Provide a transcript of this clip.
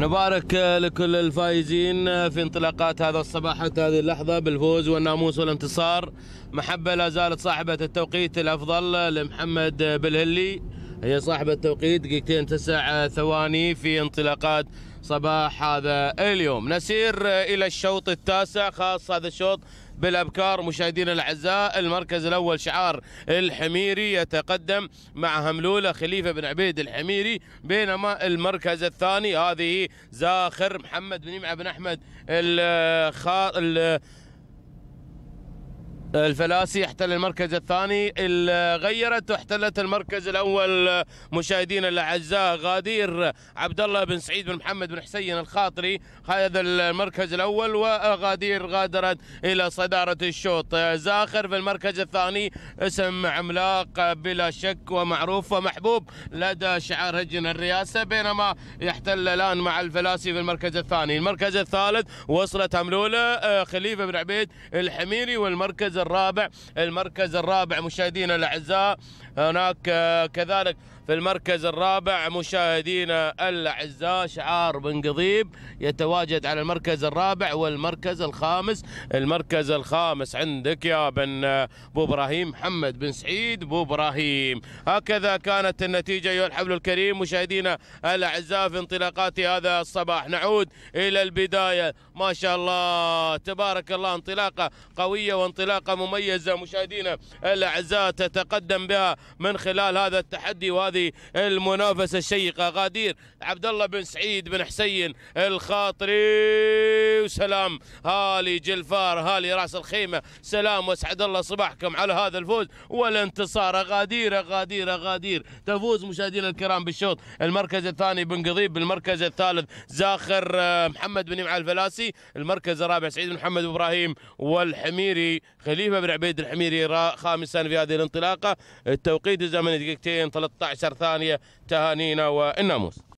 نبارك لكل الفائزين في انطلاقات هذا الصباح حتى هذه اللحظة بالفوز والناموس والانتصار محبة لا زالت صاحبة التوقيت الأفضل لمحمد بالهلي هي صاحبة التوقيت دقيقتين تسع ثواني في انطلاقات صباح هذا اليوم نسير إلى الشوط التاسع خاص هذا الشوط بالأبكار مشاهدينا الأعزاء المركز الأول شعار الحميري يتقدم مع هملولة خليفة بن عبيد الحميري بينما المركز الثاني هذه زاخر محمد بن يمعة بن أحمد الخار الفلاسي احتل المركز الثاني غيرت واحتلت المركز الاول مشاهدينا الاعزاء غادير عبد الله بن سعيد بن محمد بن حسين الخاطري هذا المركز الاول وغادير غادرت الى صداره الشوط زاخر في المركز الثاني اسم عملاق بلا شك ومعروف ومحبوب لدى شعار هجن الرئاسه بينما يحتل الان مع الفلاسي في المركز الثاني المركز الثالث وصلت هملوله آه، خليفه بن عبيد الحميري والمركز الرابع المركز الرابع مشاهدينا الاعزاء هناك آه، كذلك في المركز الرابع مشاهدينا الاعزاء شعار بن قضيب يتواجد على المركز الرابع والمركز الخامس المركز الخامس عندك يا بن آه، ابو ابراهيم محمد بن سعيد ابو ابراهيم هكذا كانت النتيجه ايها الحبل الكريم مشاهدينا الاعزاء في انطلاقات هذا الصباح نعود الى البدايه ما شاء الله تبارك الله انطلاقه قويه وانطلاقه بطريقة مميزة مشاهدينا الأعزاء تتقدم بها من خلال هذا التحدي وهذه المنافسة الشيقة غادير عبد الله بن سعيد بن حسين الخاطري وسلام هالي جلفار هالي راس الخيمة سلام واسعد الله صباحكم على هذا الفوز والانتصار غادير غادير غادير تفوز مشاهدينا الكرام بالشوط المركز الثاني بن قضيب بالمركز الثالث زاخر آه، محمد بن مع الفلاسي المركز الرابع سعيد بن محمد ابراهيم والحميري خليل خليفه بن عبيد الحميري خامسا في هذه الانطلاقه التوقيت الزمني دقيقتين 13 ثانيه تهانينا والناموس